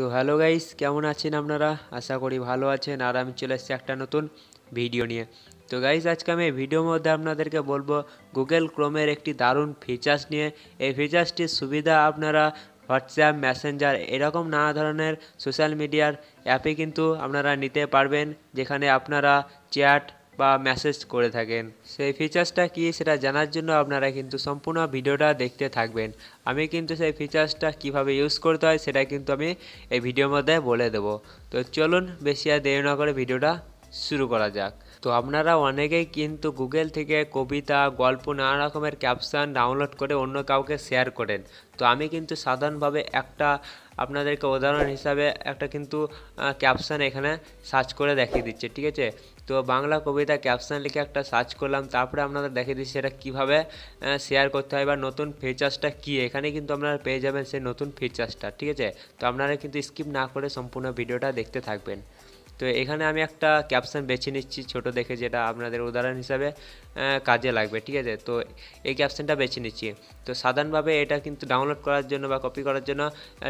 তো hello guys কেমন আছেন আপনারা আশা করি ভালো আছেন আর আমি চলে এসেছি একটা নতুন ভিডিও নিয়ে তো গাইস আজকে আমি এই ভিডিওর মধ্যে আপনাদেরকে বলবো গুগল ক্রোমের একটি দারুণ ফিচার্স নিয়ে এই ফিচার্সটির সুবিধা আপনারা হোয়াটসঅ্যাপ মেসেঞ্জার এরকম নানা ধরনের সোশ্যাল মিডিয়ার অ্যাপে কিন্তু আপনারা নিতে পারবেন যেখানে আপনারা চ্যাট বা মেসেজ করে থাকেন সেই ফিচার্সটা কি সেটা জানার জন্য আপনারা কিন্তু সম্পূর্ণ ভিডিওটা দেখতে থাকবেন আমি কিন্তু সেই ফিচার্সটা কিভাবে ইউজ করতে হয় সেটা কিন্তু আমি এই ভিডিওর মধ্যে বলে দেবো তো চলুন বেশি আর দেরি না করে ভিডিওটা শুরু করা যাক তো আপনারা অনেকেই কিন্তু গুগল থেকে কবিতা গল্প নানা রকমের ক্যাপশান ডাউনলোড করে অন্য কাউকে শেয়ার করেন তো আমি কিন্তু সাধারণভাবে একটা আপনাদেরকে উদাহরণ হিসাবে একটা কিন্তু ক্যাপশান এখানে সার্চ করে দেখিয়ে দিচ্ছে ঠিক আছে তো বাংলা কবিতা ক্যাপশান লিখে একটা সার্চ করলাম তারপরে আপনাদের দেখিয়ে দিচ্ছি সেটা কীভাবে শেয়ার করতে হয় বা নতুন ফিচার্সটা কী এখানে কিন্তু আপনারা পেয়ে যাবেন সেই নতুন ফিচার্সটা ঠিক আছে তো আপনারা কিন্তু স্কিপ না করে সম্পূর্ণ ভিডিওটা দেখতে থাকবেন তো এখানে আমি একটা ক্যাপশন বেছে নিচ্ছি ছোট দেখে যেটা আপনাদের উদাহরণ হিসাবে কাজে লাগবে ঠিক আছে তো এই ক্যাপশনটা বেছে নিচ্ছি তো সাধারণভাবে এটা কিন্তু ডাউনলোড করার জন্য বা কপি করার জন্য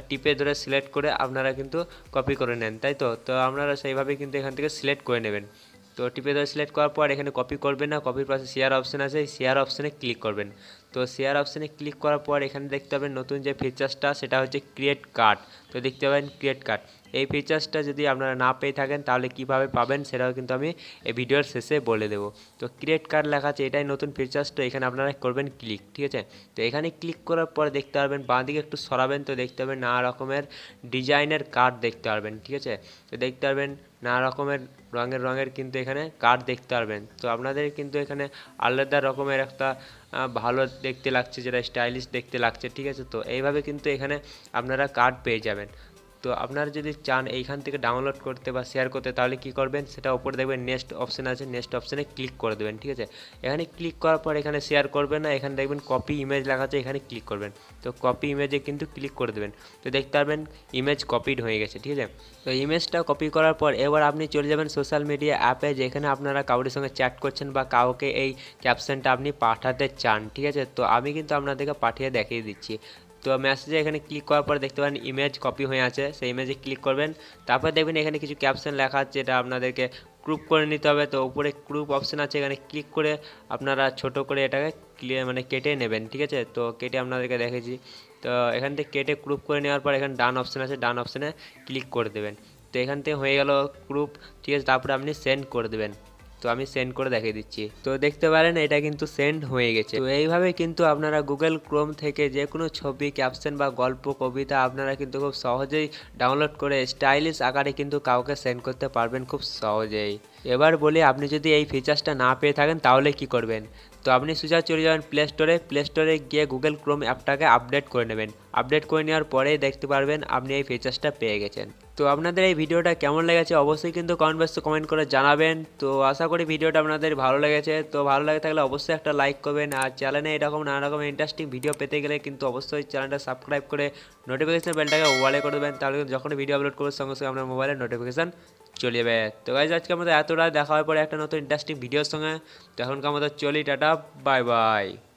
টিপে ধরে সিলেক্ট করে আপনারা কিন্তু কপি করে নেন তাই তো তো আপনারা সেইভাবে কিন্তু এখান থেকে সিলেক্ট করে নেবেন তো টিপে ধরে সিলেক্ট করার পর এখানে কপি করবেন না কপির পাশে শেয়ার অপশান আছে শেয়ার অপশানে ক্লিক করবেন তো শেয়ার অপশানে ক্লিক করার পর এখানে দেখতে পাবেন নতুন যে ফিচার্সটা সেটা হচ্ছে ক্রিয়েট কার্ড তো দেখতে পাবেন ক্রিয়েট কার্ড এই ফিচার্সটা যদি আপনারা না পেয়ে থাকেন তাহলে কিভাবে পাবেন সেটাও কিন্তু আমি এই ভিডিওর শেষে বলে দেবো তো ক্রিয়েট কার্ড লেখা আছে এটাই নতুন ফিচার্স তো এখানে আপনারা করবেন ক্লিক ঠিক আছে তো এখানে ক্লিক করার পর দেখতে পারবেন বাঁ দিকে একটু সরাবেন তো দেখতে পাবেন নানা রকমের ডিজাইনের কার্ড দেখতে পারবেন ঠিক আছে তো দেখতে পারবেন নানা রকমের রঙের রঙের কিন্তু এখানে কার্ড দেখতে পারবেন তো আপনাদের কিন্তু এখানে আলাদা রকমের একটা ভালো দেখতে লাগছে যেটা স্টাইলিশ দেখতে লাগছে ঠিক আছে তো এইভাবে কিন্তু এখানে আপনারা কার্ড পেয়ে যাবেন তো আপনারা যদি চান এইখান থেকে ডাউনলোড করতে বা শেয়ার করতে তাহলে কি করবেন সেটা ওপরে দেখবেন নেক্সট অপশন আছে নেক্সট অপশনে ক্লিক করে দেবেন ঠিক আছে এখানে ক্লিক করার পর এখানে শেয়ার করবেন না এখানে দেখবেন কপি ইমেজ লেখা আছে এখানে ক্লিক করবেন তো কপি ইমেজে কিন্তু ক্লিক করে দেবেন তো দেখতে পারবেন ইমেজ কপিড হয়ে গেছে ঠিক আছে তো ইমেজটা কপি করার পর এবার আপনি চলে যাবেন সোশ্যাল মিডিয়া অ্যাপে যেখানে আপনারা কাউরির সঙ্গে চ্যাট করছেন বা কাউকে এই ক্যাপশনটা আপনি পাঠাতে চান ঠিক আছে তো আমি কিন্তু আপনাদেরকে পাঠিয়ে দেখিয়ে দিচ্ছি তো মেসেজে এখানে ক্লিক করার পর দেখতে পারেন ইমেজ কপি হয়ে আছে সেই ইমেজে ক্লিক করবেন তারপর দেখবেন এখানে কিছু ক্যাপশন লেখা আছে যেটা আপনাদেরকে ক্রুপ করে নিতে হবে তো উপরে ক্রুপ অপশান আছে এখানে ক্লিক করে আপনারা ছোট করে এটাকে ক্লিয়ার মানে কেটে নেবেন ঠিক আছে তো কেটে আপনাদেরকে দেখেছি তো এখান থেকে কেটে ক্রুপ করে নেওয়ার পর এখানে ডান অপশান আছে ডান অপশানে ক্লিক করে দেবেন তো এখান থেকে হয়ে গেল ক্রুপ ঠিক আছে তারপরে আপনি সেন্ড করে দেবেন তো আমি সেন্ড করে দেখিয়ে দিচ্ছি তো দেখতে পারেন এটা কিন্তু সেন্ড হয়ে গেছে তো এইভাবে কিন্তু আপনারা গুগল ক্রোম থেকে যে কোনো ছবি ক্যাপশন বা গল্প কবিতা আপনারা কিন্তু খুব সহজেই ডাউনলোড করে স্টাইলিশ আকারে কিন্তু কাউকে সেন্ড করতে পারবেন খুব সহজেই এবার বলি আপনি যদি এই ফিচার্সটা না পেয়ে থাকেন তাহলে কি করবেন তো আপনি সোজা চলে যাবেন প্লে স্টোরে প্লে স্টোরে গিয়ে গুগল ক্রোম অ্যাপটাকে আপডেট করে নেবেন আপডেট করে নেওয়ার পরেই দেখতে পারবেন আপনি এই ফিচার্সটা পেয়ে গেছেন তো আপনাদের এই ভিডিওটা কেমন লেগেছে অবশ্যই কিন্তু কমেন্ট বক্সে কমেন্ট করে জানাবেন তো আশা করি ভিডিওটা আপনাদের ভালো লেগেছে তো ভালো লাগে থাকলে অবশ্যই একটা লাইক করবেন আর চ্যানেলে এরকম নানা রকম ইন্টারেস্টিং ভিডিও পেতে গেলে কিন্তু অবশ্যই চ্যানেলটা সাবস্ক্রাইব করে নোটিফিকেশন বেলটাকে ওয়ালে করে দেবেন তাহলে যখন ভিডিও আপলোড করবেন সঙ্গে সঙ্গে আপনার মোবাইলে নোটিফিকেশান চলে যাবে তো গাইজ আজকে আমাদের এতটা দেখা হওয়ার পরে একটা নতুন ইন্টারেস্টিং ভিডিওর সঙ্গে তো এখনকার আমাদের চলি টাটা বাই বাই